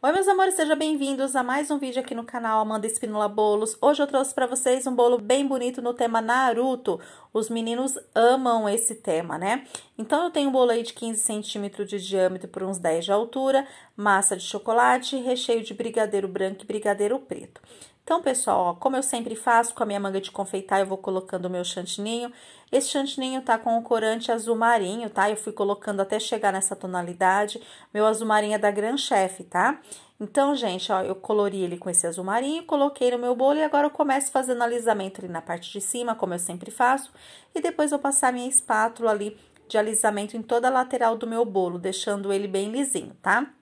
Oi, meus amores, sejam bem-vindos a mais um vídeo aqui no canal Amanda Espinola Bolos. Hoje eu trouxe para vocês um bolo bem bonito no tema Naruto. Os meninos amam esse tema, né? Então, eu tenho um bolo aí de 15 centímetros de diâmetro por uns 10 de altura, massa de chocolate, recheio de brigadeiro branco e brigadeiro preto. Então, pessoal, ó, como eu sempre faço com a minha manga de confeitar, eu vou colocando o meu chantininho. Esse chantininho tá com o corante azul marinho, tá? Eu fui colocando até chegar nessa tonalidade. Meu azul marinho é da Gran Chef, tá? Então, gente, ó, eu colori ele com esse azul marinho, coloquei no meu bolo e agora eu começo fazendo alisamento ali na parte de cima, como eu sempre faço. E depois eu passar a minha espátula ali de alisamento em toda a lateral do meu bolo, deixando ele bem lisinho, tá?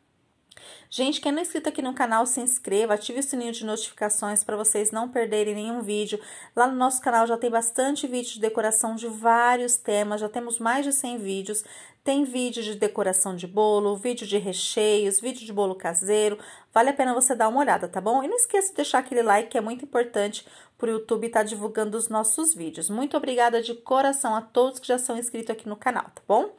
Gente, quem não é inscrito aqui no canal, se inscreva, ative o sininho de notificações para vocês não perderem nenhum vídeo. Lá no nosso canal já tem bastante vídeo de decoração de vários temas, já temos mais de 100 vídeos. Tem vídeo de decoração de bolo, vídeo de recheios, vídeo de bolo caseiro. Vale a pena você dar uma olhada, tá bom? E não esqueça de deixar aquele like que é muito importante para o YouTube estar tá divulgando os nossos vídeos. Muito obrigada de coração a todos que já são inscritos aqui no canal, tá bom?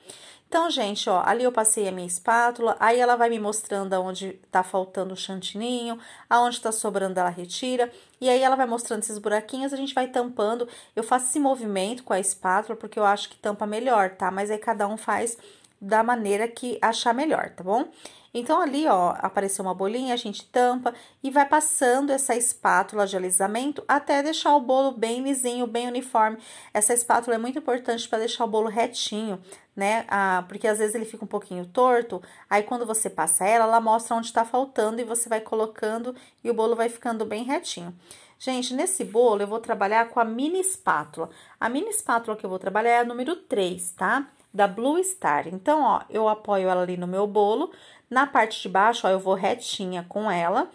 Então, gente, ó, ali eu passei a minha espátula, aí ela vai me mostrando aonde tá faltando o chantininho, aonde tá sobrando ela retira, e aí ela vai mostrando esses buraquinhos, a gente vai tampando. Eu faço esse movimento com a espátula porque eu acho que tampa melhor, tá? Mas aí cada um faz da maneira que achar melhor, tá bom? Então, ali, ó, apareceu uma bolinha, a gente tampa e vai passando essa espátula de alisamento até deixar o bolo bem lisinho, bem uniforme. Essa espátula é muito importante para deixar o bolo retinho, né? Ah, porque às vezes ele fica um pouquinho torto, aí quando você passa ela, ela mostra onde está faltando e você vai colocando e o bolo vai ficando bem retinho. Gente, nesse bolo eu vou trabalhar com a mini espátula. A mini espátula que eu vou trabalhar é a número 3, tá? Da Blue Star. Então, ó, eu apoio ela ali no meu bolo, na parte de baixo, ó, eu vou retinha com ela,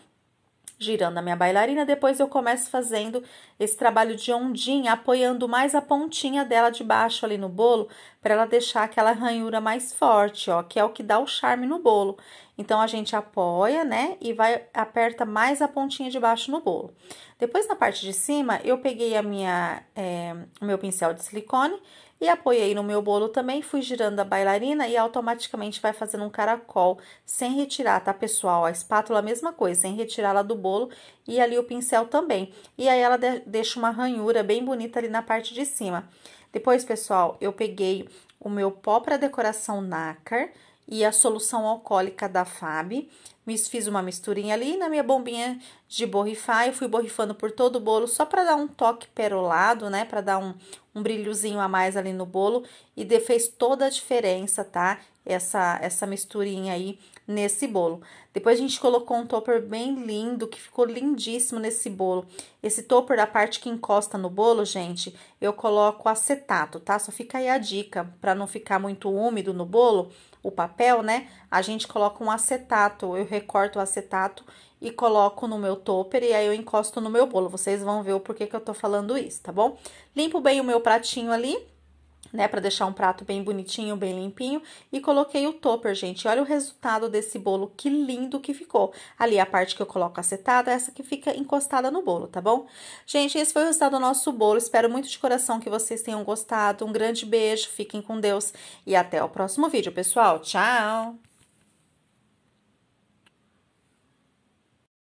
girando a minha bailarina, depois eu começo fazendo esse trabalho de ondinha, apoiando mais a pontinha dela de baixo ali no bolo, para ela deixar aquela ranhura mais forte, ó, que é o que dá o charme no bolo. Então, a gente apoia, né? E vai, aperta mais a pontinha de baixo no bolo. Depois, na parte de cima, eu peguei a minha, é, o meu pincel de silicone e apoiei no meu bolo também, fui girando a bailarina e automaticamente vai fazendo um caracol sem retirar, tá, pessoal? A espátula a mesma coisa, sem retirá-la do bolo e ali o pincel também. E aí ela de deixa uma ranhura bem bonita ali na parte de cima. Depois, pessoal, eu peguei o meu pó para decoração nácar, e a solução alcoólica da FAB Fiz uma misturinha ali na minha bombinha de borrifar. Eu fui borrifando por todo o bolo só para dar um toque perolado, né? Para dar um, um brilhozinho a mais ali no bolo. E de, fez toda a diferença, tá? Essa, essa misturinha aí nesse bolo. Depois a gente colocou um topper bem lindo, que ficou lindíssimo nesse bolo. Esse topper, da parte que encosta no bolo, gente, eu coloco acetato, tá? Só fica aí a dica, para não ficar muito úmido no bolo, o papel, né? A gente coloca um acetato, eu recorto o acetato e coloco no meu topper e aí eu encosto no meu bolo. Vocês vão ver o porquê que eu tô falando isso, tá bom? Limpo bem o meu pratinho ali, né, para deixar um prato bem bonitinho, bem limpinho, e coloquei o topper, gente. Olha o resultado desse bolo, que lindo que ficou. Ali a parte que eu coloco acetada, essa que fica encostada no bolo, tá bom? Gente, esse foi o resultado do nosso bolo. Espero muito de coração que vocês tenham gostado. Um grande beijo, fiquem com Deus e até o próximo vídeo, pessoal. Tchau!